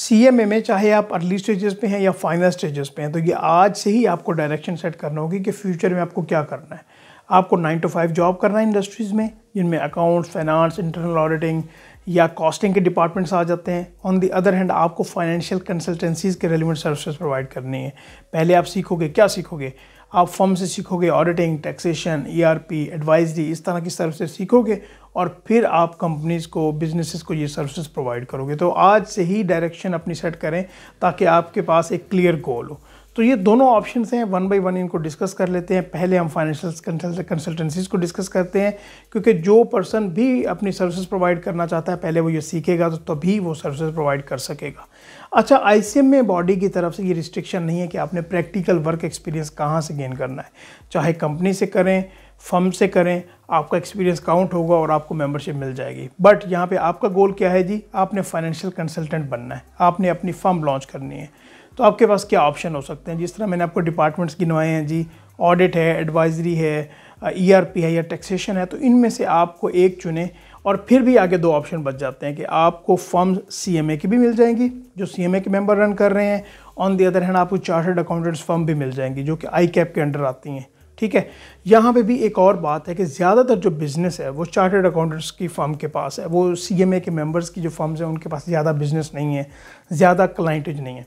C M A में चाहे आप अर्ली स्टेजेस पे हैं या फाइनल स्टेजेस पे हैं तो ये आज से ही आपको डायरेक्शन सेट करना होगी कि फ्यूचर में आपको क्या करना है आपको नाइन टू फाइव जॉब करना है इंडस्ट्रीज़ में जिनमें अकाउंट्स फाइनेंस इंटरनल ऑडिटिंग या कॉस्टिंग के डिपार्टमेंट्स आ जाते हैं ऑन दी अदर हैंड आपको फाइनेंशियल कंसल्टेंसीज़ के रेलिवेंट सर्विसेज प्रोवाइड करनी है पहले आप सीखोगे क्या सीखोगे आप फॉर्म से सीखोगे ऑडिटिंग टैक्सेशन ईआरपी एडवाइजरी इस तरह की सर्विसेज सीखोगे और फिर आप कंपनीज़ को बिजनेसेस को ये सर्विसेज प्रोवाइड करोगे तो आज से ही डायरेक्शन अपनी सेट करें ताकि आपके पास एक क्लियर गोल हो तो ये दोनों ऑप्शन हैं वन बाई वन इनको डिस्कस कर लेते हैं पहले हम फाइनेंशियल कंसल्टेंसीज को डिस्कस करते हैं क्योंकि जो पर्सन भी अपनी सर्विसेज प्रोवाइड करना चाहता है पहले वो ये सीखेगा तो तभी वो सर्विसेज प्रोवाइड कर सकेगा अच्छा आई में बॉडी की तरफ से ये रिस्ट्रिक्शन नहीं है कि आपने प्रैक्टिकल वर्क एक्सपीरियंस कहाँ से गेन करना है चाहे कंपनी से करें फर्म से करें आपका एक्सपीरियंस काउंट होगा और आपको मेंबरशिप मिल जाएगी बट यहाँ पे आपका गोल क्या है जी आपने फाइनेंशियल कंसल्टेंट बनना है आपने अपनी फर्म लॉन्च करनी है तो आपके पास क्या ऑप्शन हो सकते हैं जिस तरह मैंने आपको डिपार्टमेंट्स गिनवाए हैं जी ऑडिट है एडवाइजरी है ईआरपी e है या टैक्सेशन है तो इनमें से आपको एक चुने और फिर भी आगे दो ऑप्शन बच जाते हैं कि आपको फर्म ए की भी मिल जाएंगी जो सी एम ए के मेम्बर रन कर रहे हैं ऑन दी अदर हैंड आपको चार्टर्ड अकाउंटेंट्स फर्म भी मिल जाएंगी जो कि आई कैप के अंडर आती हैं ठीक है यहाँ पे भी एक और बात है कि ज़्यादातर जो बिज़नेस है वो चार्टर्ड अकाउंटेंट्स की फर्म के पास है वो सी एम ए के मेम्बर्स की जो फर्म्स हैं उनके पास ज़्यादा बिज़नेस नहीं है ज़्यादा क्लाइंटेज नहीं है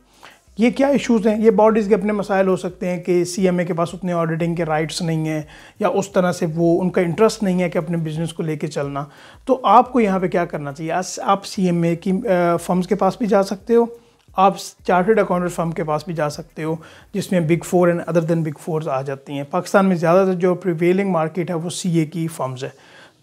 ये क्या इश्यूज़ हैं ये बॉडीज़ के अपने मसाइल हो सकते हैं कि सी के पास उतने ऑडिटिंग के राइट्स नहीं हैं या उस तरह से वो उनका इंटरेस्ट नहीं है कि अपने बिज़नेस को लेके चलना तो आपको यहाँ पे क्या करना चाहिए आप सी की फर्म्स के पास भी जा सकते हो आप चार्टर्ड अकाउंटेंट फर्म के पास भी जा सकते हो जिसमें big four and other than big fours आ जाती हैं पाकिस्तान में ज़्यादातर जो प्रिवेलिंग मार्केट है वो सी की फर्म्स है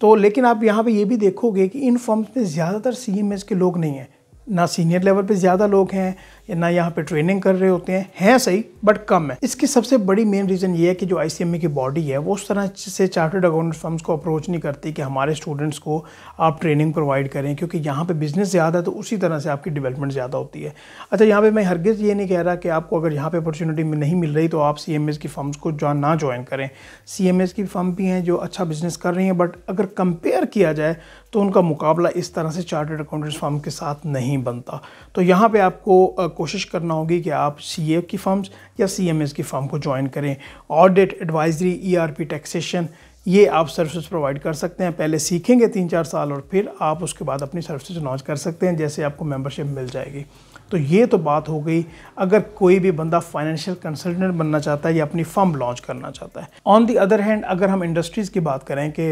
तो लेकिन आप यहाँ पे ये भी देखोगे कि इन फर्म्स में ज़्यादातर सी के लोग नहीं हैं ना सीनियर लेवल पे ज़्यादा लोग हैं ना यहाँ पे ट्रेनिंग कर रहे होते हैं हैं सही बट कम है इसकी सबसे बड़ी मेन रीज़न ये है कि जो आई e की बॉडी है वो उस तरह से चार्टर्ड अकाउंट फर्म्स को अप्रोच नहीं करती कि हमारे स्टूडेंट्स को आप ट्रेनिंग प्रोवाइड करें क्योंकि यहाँ पर बिजनेस ज़्यादा है तो उसी तरह से आपकी डेवलपमेंट ज़्यादा होती है अच्छा यहाँ पर मैं हरगिज़ ये नहीं कह रहा कि आपको अगर यहाँ पर अपॉर्चुनिटी नहीं मिल रही तो आप सी की फर्म्स को जॉ ना ज्वाइन करें सी की फर्म भी हैं जो अच्छा बिजनेस कर रही हैं बट अगर कंपेयर किया जाए तो उनका मुकाबला इस तरह से चार्टर्ड अकाउंटेंट्स फर्म के साथ नहीं बनता तो यहाँ पर आपको कोशिश करना होगी कि आप सी की फर्म्स या सी की फर्म को ज्वाइन करें audit advisory E R P taxation ये आप सर्विसेज प्रोवाइड कर सकते हैं पहले सीखेंगे तीन चार साल और फिर आप उसके बाद अपनी सर्विसेज लॉन्च कर सकते हैं जैसे आपको मेंबरशिप मिल जाएगी तो ये तो बात हो गई अगर कोई भी बंदा फाइनेंशियल कंसल्टेंट बनना चाहता है या अपनी फर्म लॉन्च करना चाहता है ऑन दी अदर हैंड अगर हम इंडस्ट्रीज़ की बात करें कि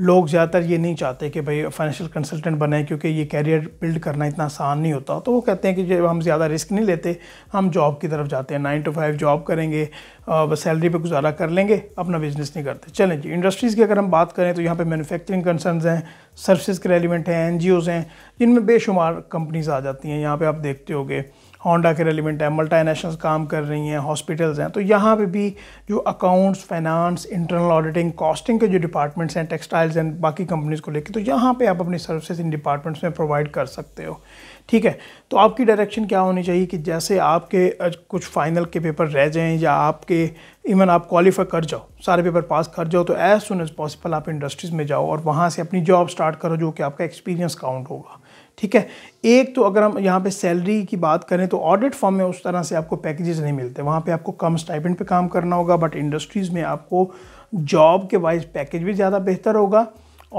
लोग ज़्यादातर ये नहीं चाहते कि भाई फाइनेंशियल कंसल्टेंट बने क्योंकि ये कैरियर बिल्ड करना इतना आसान नहीं होता तो वो कहते हैं कि जब हम ज़्यादा रिस्क नहीं लेते हम जॉब की तरफ जाते हैं नाइन टू फाइव जॉब करेंगे सैलरी पर गुजारा कर लेंगे अपना बिजनेस नहीं करते चलें जी इंडस्ट्री इंडस्ट्रीज़ की अगर हम बात करें तो यहाँ पे मैन्युफैक्चरिंग कंसर्न्स हैं सर्विसेज के रेलिवेंट हैं एन हैं जिनमें बेशुमार कंपनीज आ जाती हैं यहाँ पे आप देखते गए होंडा के रेलिवेंट हैं मल्टानेशनल्स काम कर रही हैं हॉस्पिटल्स हैं तो यहाँ पे भी जो accounts finance internal auditing costing के जो डिपार्टमेंट्स हैं टेक्सटाइल्स एंड बाकी कंपनीज़ को लेकर तो यहाँ पे आप अपनी सर्विसेज इन डिपार्टमेंट्स में प्रोवाइड कर सकते हो ठीक है तो आपकी डायरेक्शन क्या होनी चाहिए कि जैसे आपके कुछ फाइनल के पेपर रह जाएँ या आपके इवन आप क्वालिफाई कर जाओ सारे पेपर पास कर जाओ तो एज़ सुन एज़ पॉसिबल आप इंडस्ट्रीज़ में जाओ और वहाँ से अपनी जॉब स्टार्ट करो जो कि आपका एक्सपीरियंस काउंट होगा ठीक है एक तो अगर हम यहाँ पे सैलरी की बात करें तो ऑडिट फॉर्म में उस तरह से आपको पैकेजेस नहीं मिलते वहाँ पे आपको कम स्टाइपेंट पे काम करना होगा बट इंडस्ट्रीज़ में आपको जॉब के वाइज पैकेज भी ज़्यादा बेहतर होगा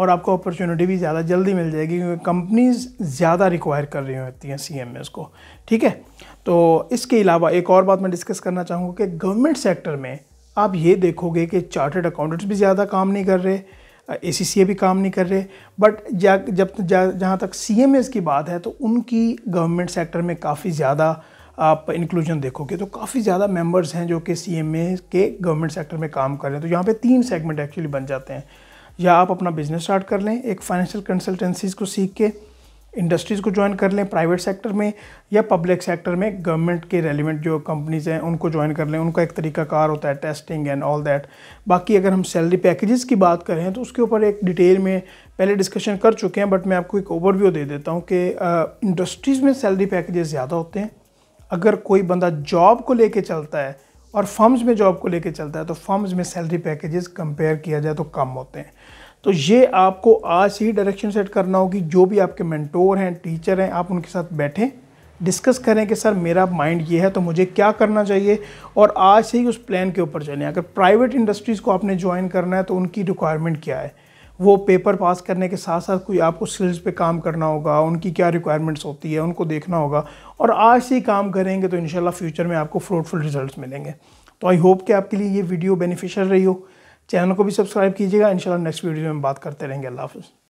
और आपको अपॉर्चुनिटी भी ज़्यादा जल्दी मिल जाएगी क्योंकि कंपनीज़ ज़्यादा रिक्वायर कर रही होती हैं सी को ठीक है तो इसके अलावा एक और बात मैं डिस्कस करना चाहूँगा कि गवर्नमेंट सेक्टर में आप ये देखोगे कि चार्टेड अकाउंटेंट्स भी ज़्यादा काम नहीं कर रहे ए सी भी काम नहीं कर रहे बट जब जहाँ तक सी एम की बात है तो उनकी गवर्नमेंट सेक्टर में काफ़ी ज़्यादा आप इंक्लूजन देखोगे तो काफ़ी ज़्यादा मेंबर्स हैं जो कि सी एम ए के गवर्नमेंट सेक्टर में काम कर रहे हैं तो यहाँ पे तीन सेगमेंट एक्चुअली बन जाते हैं या आप अपना बिज़नेस स्टार्ट कर लें एक फाइनेंशियल कंसल्टेंसीज़ को सीख के इंडस्ट्रीज़ को ज्वाइन कर लें प्राइवेट सेक्टर में या पब्लिक सेक्टर में गवर्नमेंट के रेलिवेंट जो कंपनीज़ हैं उनको ज्वाइन कर लें उनका एक तरीका कार होता है टेस्टिंग एंड ऑल दैट बाकी अगर हम सैलरी पैकेजेस की बात करें तो उसके ऊपर एक डिटेल में पहले डिस्कशन कर चुके हैं बट मैं आपको एक ओवरव्यू दे देता हूँ कि इंडस्ट्रीज़ में सैलरी पैकेजेस ज़्यादा होते हैं अगर कोई बंदा जॉब को लेकर चलता है और फर्म्स में जॉब को लेके चलता है तो फर्म्स में सैलरी पैकेजेस कंपेयर किया जाए तो कम होते हैं तो ये आपको आज ही डायरेक्शन सेट करना होगी जो भी आपके मेंटोर हैं टीचर हैं आप उनके साथ बैठें डिस्कस करें कि सर मेरा माइंड ये है तो मुझे क्या करना चाहिए और आज से ही उस प्लान के ऊपर चलें अगर प्राइवेट इंडस्ट्रीज़ को आपने ज्वाइन करना है तो उनकी रिक्वायरमेंट क्या है वो पेपर पास करने के साथ साथ कोई आपको सिल्स पे काम करना होगा उनकी क्या रिक्वायरमेंट्स होती है उनको देखना होगा और आज से ही काम करेंगे तो इन फ्यूचर में आपको फ्रूटफुल रिजल्ट मिलेंगे तो आई होप कि आपके लिए ये वीडियो बेनिफिशियल रही हो चैनल को भी सब्सक्राइब कीजिएगा इंशाल्लाह नेक्स्ट वीडियो में बात करते रहेंगे अल्लाह हाफिज़